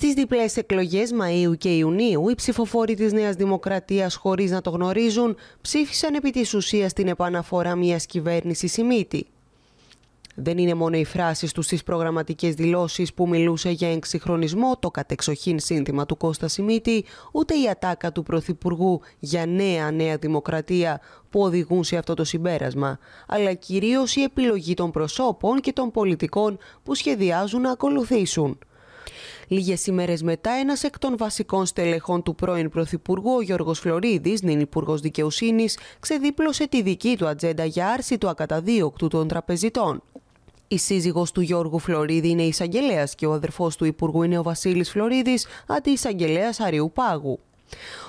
Στις διπλές εκλογές Μαου και Ιουνίου, οι ψηφοφόροι της Νέας Δημοκρατίας χωρίς να το γνωρίζουν ψήφισαν επί της ουσίας την επαναφορά μιας κυβέρνησης ημίτη. Δεν είναι μόνο οι φράσεις τους στις προγραμματικές δηλώσεις που μιλούσε για εξυγχρονισμό, το κατεξοχήν σύνθημα του Κώστα Σιμίτη, ούτε η ατάκα του Πρωθυπουργού για νέα νέα δημοκρατία που οδηγούν σε αυτό το συμπέρασμα, αλλά κυρίως η επιλογή των προσώπων και των πολιτικών που σχεδιάζουν να ακολουθήσουν. Λίγες ημέρες μετά, ένας εκ των βασικών στελεχών του πρώην Πρωθυπουργού, ο Γιώργος Φλωρίδης, νυν Υπουργός Δικαιοσύνης, ξεδίπλωσε τη δική του ατζέντα για άρση του ακαταδίωκτου των τραπεζιτών. Η σύζυγος του Γιώργου Φλωρίδη είναι εισαγγελέας και ο αδερφός του Υπουργού είναι ο Βασίλης Φλωρίδης, αντί εισαγγελέας Αριού Πάγου.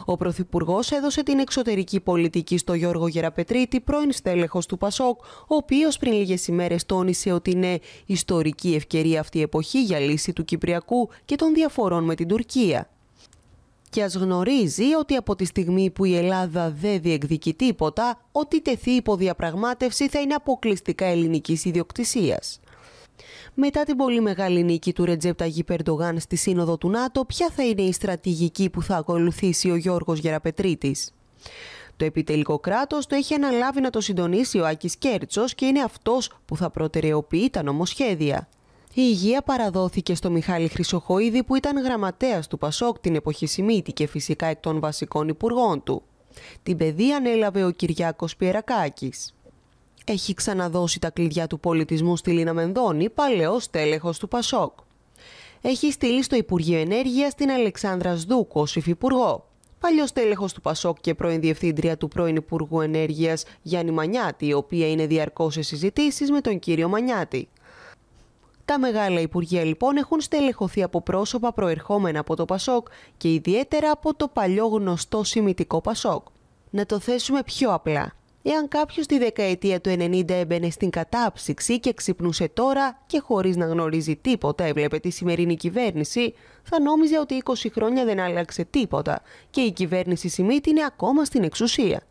Ο Πρωθυπουργός έδωσε την εξωτερική πολιτική στο Γιώργο Γεραπετρίτη, πρώην στέλεχος του Πασόκ, ο οποίος πριν λίγες ημέρες τόνισε ότι είναι ιστορική ευκαιρία αυτή η εποχή για λύση του Κυπριακού και των διαφορών με την Τουρκία. Και ας γνωρίζει ότι από τη στιγμή που η Ελλάδα δεν διεκδικεί τίποτα, ότι τεθεί υποδιαπραγμάτευση θα είναι αποκλειστικά ελληνικής ιδιοκτησίας. Μετά την πολύ μεγάλη νίκη του Ρετζέπτα Γιπερντογάν Περντογάν στη Σύνοδο του ΝΑΤΟ, ποια θα είναι η στρατηγική που θα ακολουθήσει ο Γιώργος Γεραπετρίτης. Το επιτελικό κράτος το έχει αναλάβει να το συντονίσει ο Άκης Κέρτσος και είναι αυτός που θα προτεραιοποιεί τα νομοσχέδια. Η υγεία παραδόθηκε στο Μιχάλη Χρυσοχοίδη που ήταν γραμματέας του Πασόκ την εποχή Σιμίτη και φυσικά εκ των βασικών υπουργών του. Την παιδεία ανέλαβε ο Κυριάκος Πιερακάκης έχει ξαναδώσει τα κλειδιά του πολιτισμού στη Λίνα Μενδώνη, παλαιός τέλεχος του Πασόκ. Έχει στείλει στο Υπουργείο Ενέργειας την Αλεξάνδρα Σδούκο ως υφυπουργό. Παλιός τέλεχος του Πασόκ και πρώην διευθύντρια του πρώην Υπουργού Ενέργειας Γιάννη Μανιάτη, η οποία είναι διαρκώς σε συζητήσεις με τον κύριο Μανιάτη. Τα μεγάλα υπουργεία λοιπόν έχουν στελεχωθεί από πρόσωπα προερχόμενα από το Πασόκ και ιδιαίτερα από το παλιό γνωστό σημητικό Πασόκ. Να το θέσουμε πιο απλά. Εάν κάποιος τη δεκαετία του 90 έμπαινε στην κατάψυξη και ξυπνούσε τώρα και χωρίς να γνωρίζει τίποτα, έβλεπε τη σημερινή κυβέρνηση, θα νόμιζε ότι 20 χρόνια δεν άλλαξε τίποτα και η κυβέρνηση Σιμίτη είναι ακόμα στην εξουσία.